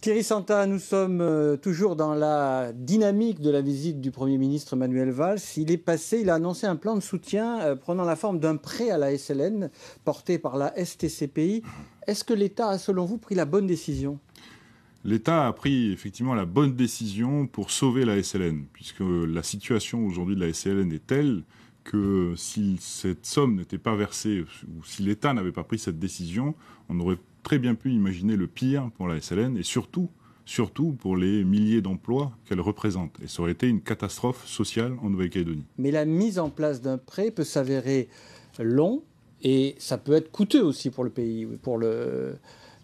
Thierry Santa, nous sommes euh, toujours dans la dynamique de la visite du Premier ministre Manuel Valls. Il est passé, il a annoncé un plan de soutien euh, prenant la forme d'un prêt à la SLN porté par la STCPI. Est-ce que l'État a, selon vous, pris la bonne décision L'État a pris effectivement la bonne décision pour sauver la SLN, puisque la situation aujourd'hui de la SLN est telle que si cette somme n'était pas versée ou si l'État n'avait pas pris cette décision, on aurait très bien pu imaginer le pire pour la SLN et surtout, surtout pour les milliers d'emplois qu'elle représente. Et ça aurait été une catastrophe sociale en Nouvelle-Calédonie. Mais la mise en place d'un prêt peut s'avérer long et ça peut être coûteux aussi pour le pays, pour le,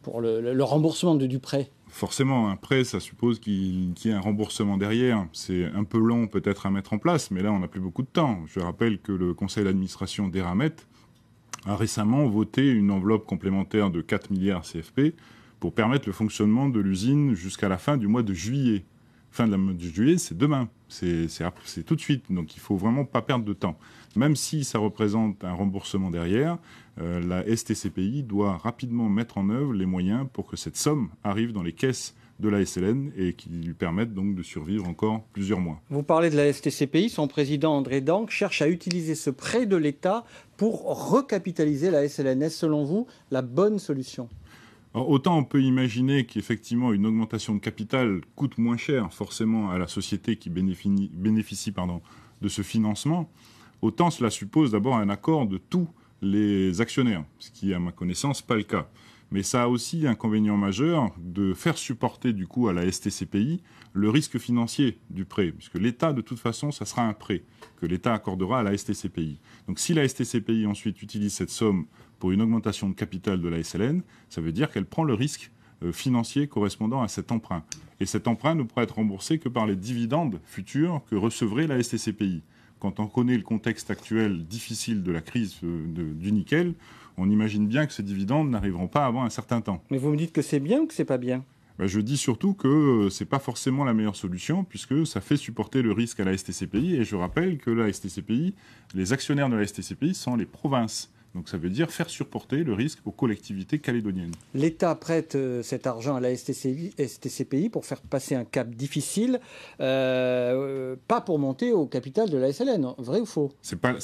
pour le, remboursement du prêt. Forcément, un prêt, ça suppose qu'il y ait un remboursement derrière. C'est un peu long peut-être à mettre en place, mais là, on n'a plus beaucoup de temps. Je rappelle que le conseil d'administration d'Eramet a récemment voté une enveloppe complémentaire de 4 milliards CFP pour permettre le fonctionnement de l'usine jusqu'à la fin du mois de juillet. Fin de la mois de juillet, c'est demain, c'est tout de suite, donc il ne faut vraiment pas perdre de temps. Même si ça représente un remboursement derrière, euh, la STCPI doit rapidement mettre en œuvre les moyens pour que cette somme arrive dans les caisses de la SLN et qui lui permettent donc de survivre encore plusieurs mois. Vous parlez de la STCPI, son président André Danck cherche à utiliser ce prêt de l'État pour recapitaliser la SLN. Est-ce selon vous la bonne solution autant on peut imaginer qu'effectivement une augmentation de capital coûte moins cher forcément à la société qui bénéficie, de ce financement, autant cela suppose d'abord un accord de tous les actionnaires, ce qui à ma connaissance pas le cas. Mais ça a aussi un inconvénient majeur de faire supporter du coup à la STCPI le risque financier du prêt, puisque l'État, de toute façon, ça sera un prêt que l'État accordera à la STCPI. Donc si la STCPI ensuite utilise cette somme pour une augmentation de capital de la SLN, ça veut dire qu'elle prend le risque euh, financier correspondant à cet emprunt. Et cet emprunt ne pourra être remboursé que par les dividendes futurs que recevrait la STCPI quand on connaît le contexte actuel difficile de la crise euh, du nickel, on imagine bien que ces dividendes n'arriveront pas avant un certain temps. Mais vous me dites que c'est bien ou que c'est pas bien ben, je dis surtout que euh, c'est pas forcément la meilleure solution puisque ça fait supporter le risque à la STCPI et je rappelle que la STCPI, les actionnaires de la STCPI sont les provinces. Donc ça veut dire faire supporter le risque aux collectivités calédoniennes. L'État prête euh, cet argent à la STCPI pour faire passer un cap difficile, euh, pas pour monter au capital de la SLN, vrai ou faux C'est pas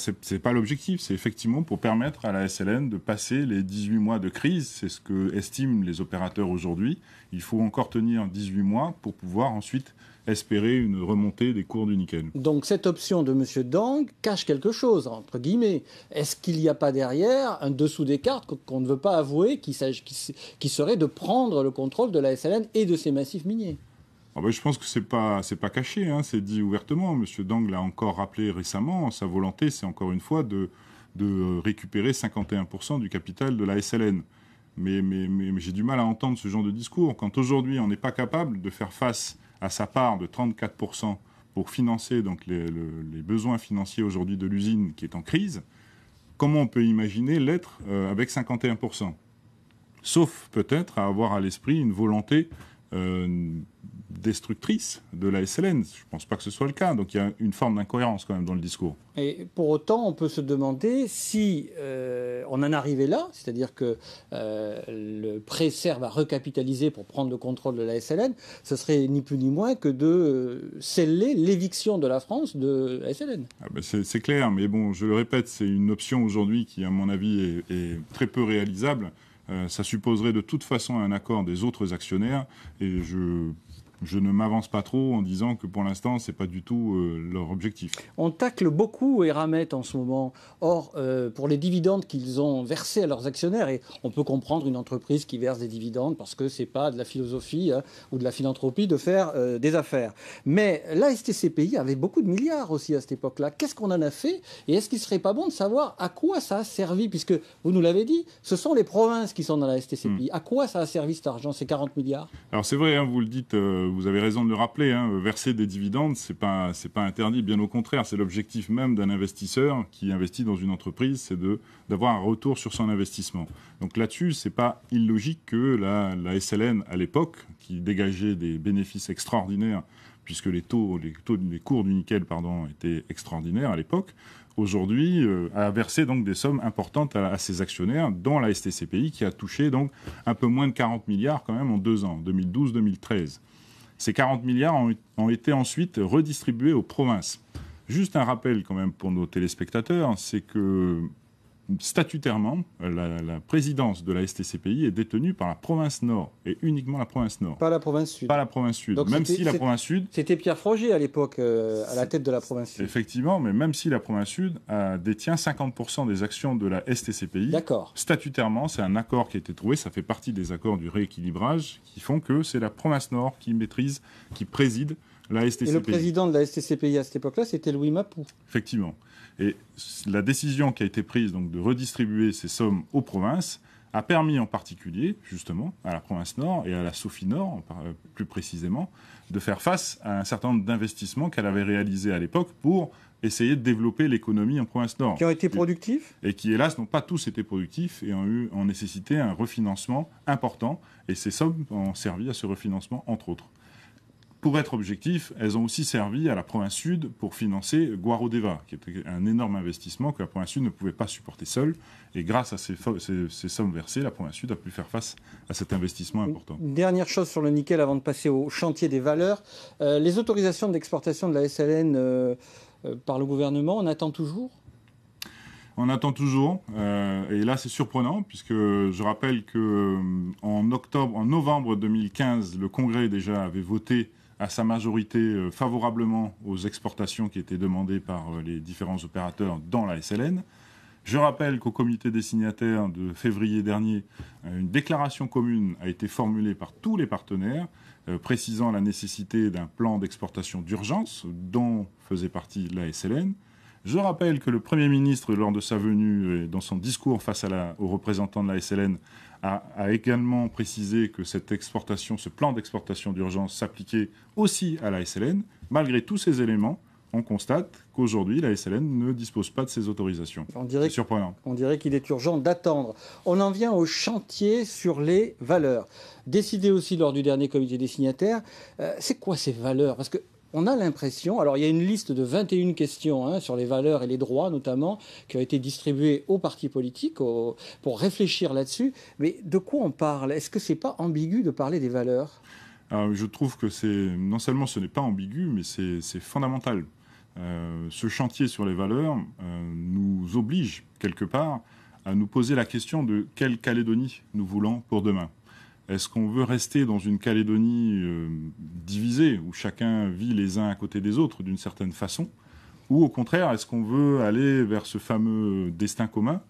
pas l'objectif, c'est effectivement pour permettre à la SLN de passer les 18 mois de crise, c'est ce que estiment les opérateurs aujourd'hui. Il faut encore tenir 18 mois pour pouvoir ensuite espérer une remontée des cours du nickel. Donc cette option de M. Dang cache quelque chose, entre guillemets. Est-ce qu'il n'y a pas derrière un dessous des cartes qu'on ne veut pas avouer qui, qui serait de prendre le contrôle de la SLN et de ses massifs miniers ah ben je pense que c'est pas pas caché, hein. c'est dit ouvertement. Monsieur Dang l'a encore rappelé récemment. Sa volonté, c'est encore une fois de de récupérer 51% du capital de la SLN. mais, mais, mais j'ai du mal à entendre ce genre de discours. Quand aujourd'hui on n'est pas capable de faire face à sa part de 34% pour financer donc, les, besoins financiers aujourd'hui de l'usine qui est en crise, comment on peut imaginer l'être euh, avec 51% Sauf peut-être à avoir à l'esprit une volonté euh, destructrice de la SLN. Je ne pense pas que ce soit le cas. Donc il y a une forme d'incohérence quand même dans le discours. Et pour autant, on peut se demander si euh, on en arrivait là, c'est-à-dire que euh, le prêt serve à recapitaliser pour prendre le contrôle de la SLN, ce serait ni plus ni moins que de euh, sceller l'éviction de la France de la SLN. Ah, ben, c'est clair, mais bon, je le répète, c'est une option aujourd'hui qui, à mon avis, est, très peu réalisable. ça supposerait de toute façon un accord des autres actionnaires et je je ne m'avance pas trop en disant que pour l'instant, ce n'est pas du tout euh, leur objectif. On tacle beaucoup Eramet en ce moment. Or, euh, pour les dividendes qu'ils ont versés à leurs actionnaires, et on peut comprendre une entreprise qui verse des dividendes parce que ce n'est pas de la philosophie hein, ou de la philanthropie de faire euh, des affaires. Mais la STCPI avait beaucoup de milliards aussi à cette époque-là. Qu'est-ce qu'on en a fait Et est-ce qu'il ne serait pas bon de savoir à quoi ça a servi Puisque, vous nous l'avez dit, ce sont les provinces qui sont dans la STCPI. Hmm. À quoi ça a servi cet argent, ces 40 milliards Alors c'est vrai, hein, vous le dites vous avez raison de le rappeler, hein, verser des dividendes, c'est pas pas interdit, bien au contraire, c'est l'objectif même d'un investisseur qui investit dans une entreprise, c'est d'avoir un retour sur son investissement. Donc là-dessus, c'est pas illogique que la, la SLN à l'époque, qui dégageait des bénéfices extraordinaires puisque les taux, les taux, cours du nickel, pardon, étaient extraordinaires à l'époque, aujourd'hui euh, a versé donc des sommes importantes à, ses actionnaires, dont la STCPI qui a touché donc un peu moins de 40 milliards quand même en deux ans, 2012-2013. Ces 40 milliards ont, été ensuite redistribués aux provinces. Juste un rappel quand même pour nos téléspectateurs, c'est que statutairement, la, présidence de la STCPI est détenue par la province Nord, et uniquement la province Nord. Pas la province Sud. Pas la province Sud. même si la province Sud. C'était Pierre Froger à l'époque, euh, à la tête de la province Sud. Effectivement, mais même si la province Sud euh, détient 50% des actions de la STCPI. Statutairement, c'est un accord qui a été trouvé, ça fait partie des accords du rééquilibrage qui font que c'est la province Nord qui maîtrise, qui préside la STCPI. Et le président de la STCPI à cette époque-là, c'était Louis Mapou. Effectivement. Et la décision qui a été prise donc, de redistribuer ces sommes aux provinces a permis en particulier, justement, à la province Nord et à la Sophie Nord, euh, plus précisément, de faire face à un certain nombre d'investissements qu'elle avait réalisés à l'époque pour essayer de développer l'économie en province Nord. Qui ont été productifs Et qui, hélas, n'ont pas tous été productifs et ont, eu, ont nécessité un refinancement important. Et ces sommes ont servi à ce refinancement, entre autres. Pour être objectif, elles ont aussi servi à la province sud pour financer Guarodeva, qui était un énorme investissement que la province sud ne pouvait pas supporter seule. Et grâce à ces, sommes versées, la province sud a pu faire face à cet investissement important. dernière chose sur le nickel avant de passer au chantier des valeurs. Euh, les autorisations d'exportation de la SLN euh, euh, par le gouvernement, on attend toujours on attend toujours, et là c'est surprenant puisque je rappelle que en octobre, en novembre 2015, le Congrès déjà avait voté à sa majorité euh, favorablement aux exportations qui étaient demandées par euh, les différents opérateurs dans la SLN. Je rappelle qu'au comité des signataires de février dernier, euh, une déclaration commune a été formulée par tous les partenaires précisant la nécessité d'un plan d'exportation d'urgence dont faisait partie la SLN. Je rappelle que le Premier ministre, lors de sa venue et dans son discours face à la, aux représentants de la SLN, a, également précisé que cette exportation, ce plan d'exportation d'urgence s'appliquait aussi à la SLN. Malgré tous ces éléments, on constate qu'aujourd'hui, la SLN ne dispose pas de ces autorisations. On dirait, surprenant. On dirait qu'il est urgent d'attendre. On en vient au chantier sur les valeurs. Décidé aussi lors du dernier comité des signataires, euh, c'est quoi ces valeurs Parce que on a l'impression, alors il y a une liste de 21 questions hein, sur les valeurs et les droits notamment, qui a été distribuées aux partis politiques pour réfléchir là-dessus, mais de quoi on parle Est-ce que c'est pas ambigu de parler des valeurs Je trouve que c'est non seulement ce n'est pas ambigu, mais c'est fondamental. Euh, ce chantier sur les valeurs euh, nous oblige quelque part à nous poser la question de quelle Calédonie nous voulons pour demain. Est-ce qu'on veut rester dans une Calédonie euh, divisée, où chacun vit les uns à côté des autres d'une certaine façon Ou au contraire, est-ce qu'on veut aller vers ce fameux destin commun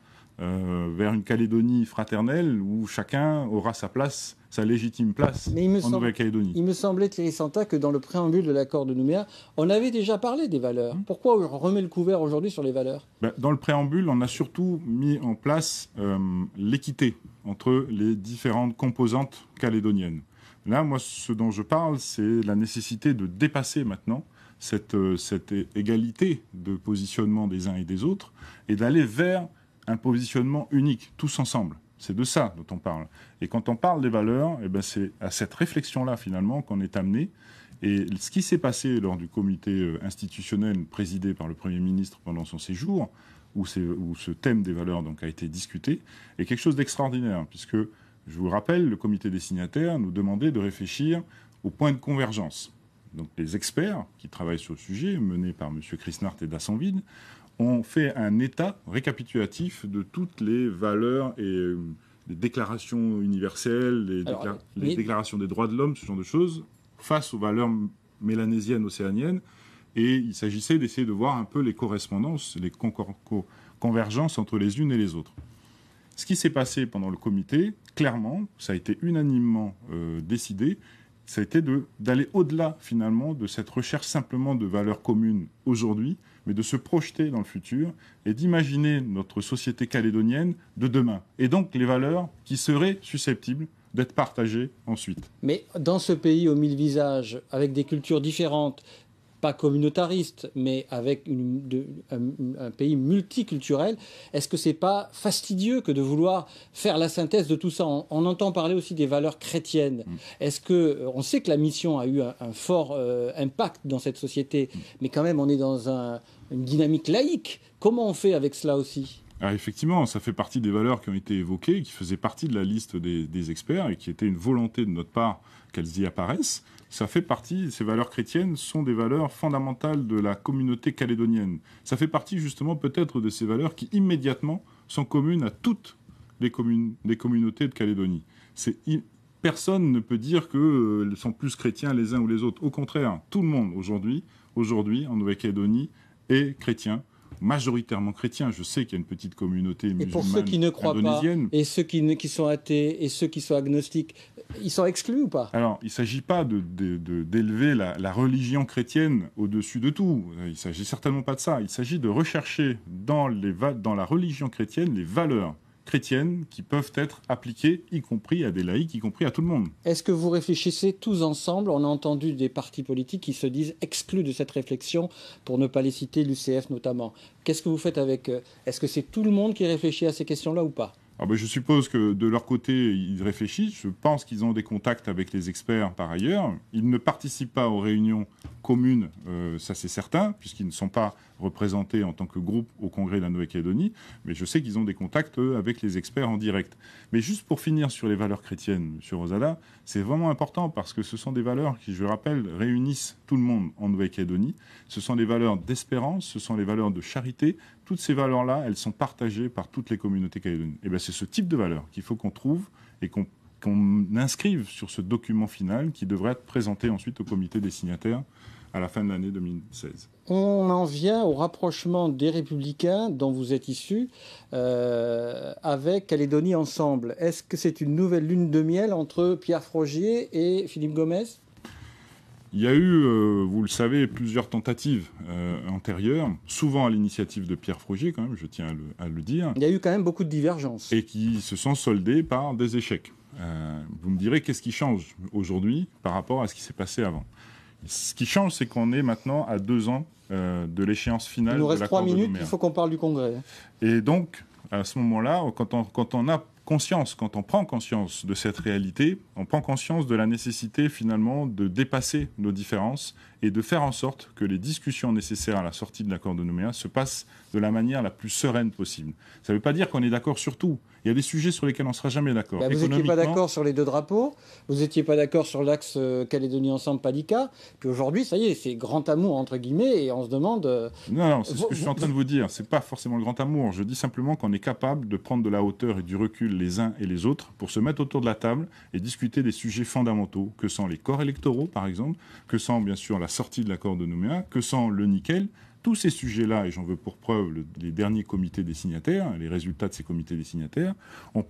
euh, vers une Calédonie fraternelle où chacun aura sa place, sa légitime place en Nouvelle-Calédonie. Il me semblait, Thierry Santa, que dans le préambule de l'accord de Nouméa, on avait déjà parlé des valeurs. Hmm. Pourquoi on remet le couvert aujourd'hui sur les valeurs ben, Dans le préambule, on a surtout mis en place euh, l'équité entre les différentes composantes calédoniennes. Là, moi, ce dont je parle, c'est la nécessité de dépasser maintenant cette, euh, cette égalité de positionnement des uns et des autres et d'aller vers un positionnement unique, tous ensemble. C'est de ça dont on parle. Et quand on parle des valeurs, eh ben c'est à cette réflexion-là finalement qu'on est amené. Et ce qui s'est passé lors du comité euh, institutionnel présidé par le Premier ministre pendant son séjour, où, ce thème des valeurs a été discuté, est quelque chose d'extraordinaire, puisque, je vous rappelle, le comité des signataires nous demandait de réfléchir au point de convergence. Donc les experts qui travaillent sur le sujet, menés par M. nart et Dassonville, on fait un état récapitulatif de toutes les valeurs et euh, les déclarations universelles, les, déclarations des droits de l'homme, ce genre de choses, face aux valeurs mélanésiennes, océaniennes. Et il s'agissait d'essayer de voir un peu les correspondances, les convergences entre les unes et les autres. Ce qui s'est passé pendant le comité, clairement, ça a été unanimement euh, décidé, ça a été d'aller au-delà finalement de cette recherche simplement de valeurs communes aujourd'hui, mais de se projeter dans le futur et d'imaginer notre société calédonienne de demain, et donc les valeurs qui seraient susceptibles d'être partagées ensuite. Mais dans ce pays aux mille visages, avec des cultures différentes, pas communautariste, mais avec une, de, un, pays multiculturel, est-ce que c'est pas fastidieux que de vouloir faire la synthèse de tout ça on, entend parler aussi des valeurs chrétiennes. Mm. Est-ce que euh, on sait que la mission a eu un, fort euh, impact dans cette société, mm. mais quand même on est dans une dynamique laïque. Comment on fait avec cela aussi ah, effectivement, ça fait partie des valeurs qui ont été évoquées, qui faisaient partie de la liste des, des experts et qui était une volonté de notre part qu'elles y apparaissent ça fait partie, ces valeurs chrétiennes sont des valeurs fondamentales de la communauté calédonienne. Ça fait partie justement peut-être de ces valeurs qui immédiatement sont communes à toutes les, communes, des communautés de Calédonie. personne ne peut dire que euh, sont plus chrétiens les uns ou les autres. Au contraire, tout le monde aujourd'hui, aujourd'hui en Nouvelle-Calédonie, est chrétien majoritairement chrétiens. Je sais qu'il y a une petite communauté musulmane. Et pour ceux qui ne croient pas, et ceux qui, sont athées, et ceux qui sont agnostiques, ils sont exclus ou pas Alors, il ne s'agit pas d'élever la, religion chrétienne au-dessus de tout. Il ne s'agit certainement pas de ça. Il s'agit de rechercher dans la religion chrétienne les valeurs chrétiennes qui peuvent être appliquées, y compris à des laïcs, y compris à tout le monde. Est-ce que vous réfléchissez tous ensemble On a entendu des partis politiques qui se disent exclus de cette réflexion, pour ne pas les citer, l'UCF notamment. Qu'est-ce que vous faites avec eux Est-ce que c'est tout le monde qui réfléchit à ces questions-là ou pas ah ben, je suppose que de leur côté, ils réfléchissent. Je pense qu'ils ont des contacts avec les experts par ailleurs. Ils ne participent pas aux réunions communes, euh, ça c'est certain, puisqu'ils ne sont pas représentés en tant que groupe au Congrès de la Nouvelle-Calédonie. Mais je sais qu'ils ont des contacts, avec les experts en direct. Mais juste pour finir sur les valeurs chrétiennes, M. Rosala, c'est vraiment important parce que ce sont des valeurs qui, je le rappelle, réunissent tout le monde en Nouvelle-Calédonie. Ce sont les valeurs d'espérance, ce sont les valeurs de charité. Toutes ces valeurs-là, elles sont partagées par toutes les communautés calédoniennes. Et eh bien, c'est ce type de valeurs qu'il faut qu'on trouve et qu'on inscrive sur ce document final qui devrait être présenté ensuite au comité des signataires à la fin de l'année 2016. On en vient au rapprochement des républicains dont vous êtes issu euh, avec Calédonie Ensemble. Est-ce que c'est une nouvelle lune de miel entre Pierre Frogier et Philippe Gomez il y a eu, euh, vous le savez, plusieurs tentatives euh, antérieures, souvent à l'initiative de Pierre Frugier, quand même, je tiens à le, dire. Il y a eu quand même beaucoup de divergences. Et qui se sont soldées par des échecs. Euh, vous me direz qu'est-ce qui change aujourd'hui par rapport à ce qui s'est passé avant. Ce qui change, c'est qu'on est maintenant à deux ans de l'échéance finale. Il nous reste trois minutes, il faut qu'on parle du Congrès. Et donc, à ce moment-là, quand on a conscience, quand on prend conscience de cette réalité, on prend conscience de la nécessité finalement de dépasser nos différences et de faire en sorte que les discussions nécessaires à la sortie de l'accord de Nouméa se passent de la manière la plus sereine possible. Ça ne veut pas dire qu'on est d'accord sur tout. Il y a des sujets sur lesquels on ne sera jamais d'accord. Bah, vous n'étiez pas d'accord sur les deux drapeaux, vous n'étiez pas d'accord sur l'axe euh, Calédonie ensemble Palika, puis aujourd'hui, ça y est, c'est grand amour entre guillemets, et on se demande. Euh, non, non c'est ce que je suis en train de vous dire. C'est pas forcément le grand amour. Je dis simplement qu'on est capable de prendre de la hauteur et du recul les uns et les autres pour se mettre autour de la table et discuter des sujets fondamentaux que sont les corps électoraux, par exemple, que sont bien sûr la sortie de l'accord de Nouméa, que sont le nickel, tous ces sujets-là, et j'en veux pour preuve les derniers comités des signataires, les résultats de ces comités des signataires, ont,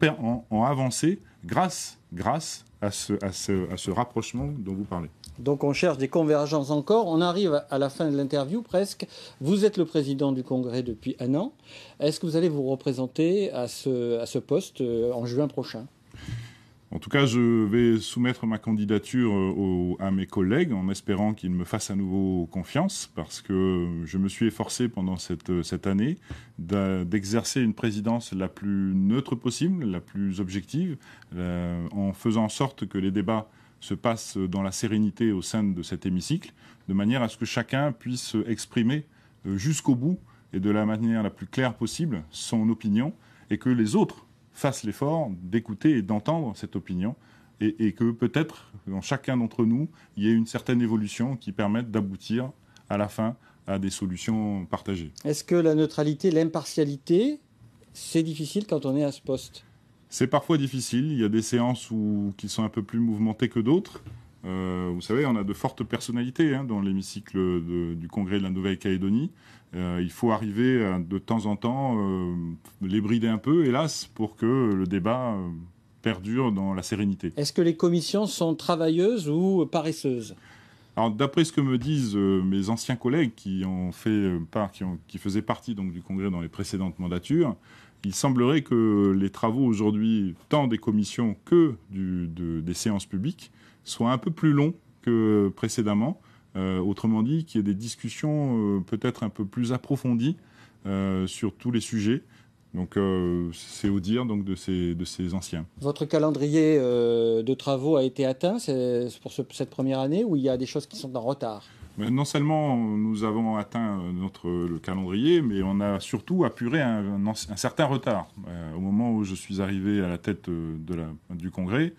ont avancé grâce, grâce à ce, rapprochement dont vous parlez. Donc on cherche des convergences encore. On arrive à la fin de l'interview presque. Vous êtes le président du Congrès depuis un an. Est-ce que vous allez vous représenter à ce poste euh, en juin prochain en tout cas, je vais soumettre ma candidature euh, à mes collègues en espérant qu'ils me fassent à nouveau confiance parce que je me suis efforcé pendant cette, euh, cette année d'exercer une présidence la plus neutre possible, la plus objective, euh, en faisant en sorte que les débats se passent dans la sérénité au sein de cet hémicycle, de manière à ce que chacun puisse exprimer jusqu'au bout et de la manière la plus claire possible son opinion et que les autres fassent l'effort d'écouter et d'entendre cette opinion et, que peut-être dans chacun d'entre nous, il y ait une certaine évolution qui permette d'aboutir à la fin à des solutions partagées. Est-ce que la neutralité, l'impartialité, c'est difficile quand on est à ce poste C'est parfois difficile. Il y a des séances où, qui sont un peu plus mouvementées que d'autres. Euh, vous savez, on a de fortes personnalités hein, dans l'hémicycle du Congrès de la Nouvelle-Calédonie. Euh, il faut arriver de temps en temps, euh, les brider un peu, hélas, pour que le débat euh, perdure dans la sérénité. Est-ce que les commissions sont travailleuses ou paresseuses alors, d'après ce que me disent mes anciens collègues qui ont fait qui, faisaient partie donc du Congrès dans les précédentes mandatures, il semblerait que les travaux aujourd'hui, tant des commissions que des séances publiques, soient un peu plus longs que précédemment. Euh, autrement dit, qu'il y ait des discussions euh, peut-être un peu plus approfondies euh, sur tous les sujets. Donc c'est au dire donc, de, ces, de anciens. Votre calendrier de travaux a été atteint pour cette première année ou il y a des choses qui sont en retard non seulement nous avons atteint euh, notre calendrier, mais on a surtout apuré un, certain retard. Euh, au moment où je suis arrivé à la tête euh, du Congrès,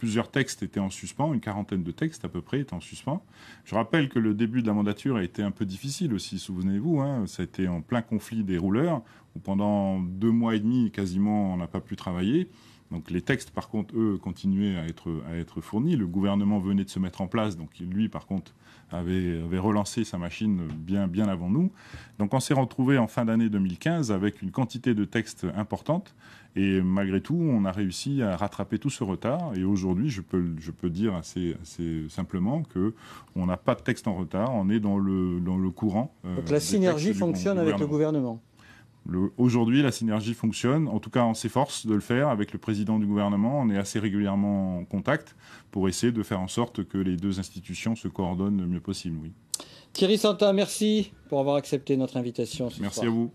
plusieurs textes étaient en suspens, une quarantaine de textes à peu près étaient en suspens. Je rappelle que le début de la mandature a été un peu difficile aussi, souvenez-vous, hein. ça a été en plein conflit des rouleurs, où pendant deux mois et demi quasiment on n'a pas pu travailler. Donc les textes, par contre, eux, continuaient à être, fournis. Le gouvernement venait de se mettre en place, donc lui, par contre, avait, relancé sa machine bien, bien avant nous. Donc on s'est retrouvé en fin d'année 2015 avec une quantité de textes importante. Et malgré tout, on a réussi à rattraper tout ce retard. Et aujourd'hui, je peux, dire assez, simplement que on n'a pas de texte en retard. On est dans le, courant. Euh, donc la synergie fonctionne avec le gouvernement. Aujourd'hui, la synergie fonctionne. En tout cas, on s'efforce de le faire avec le président du gouvernement. On est assez régulièrement en contact pour essayer de faire en sorte que les deux institutions se coordonnent le mieux possible. Thierry Santin, merci pour avoir accepté notre invitation. merci à vous.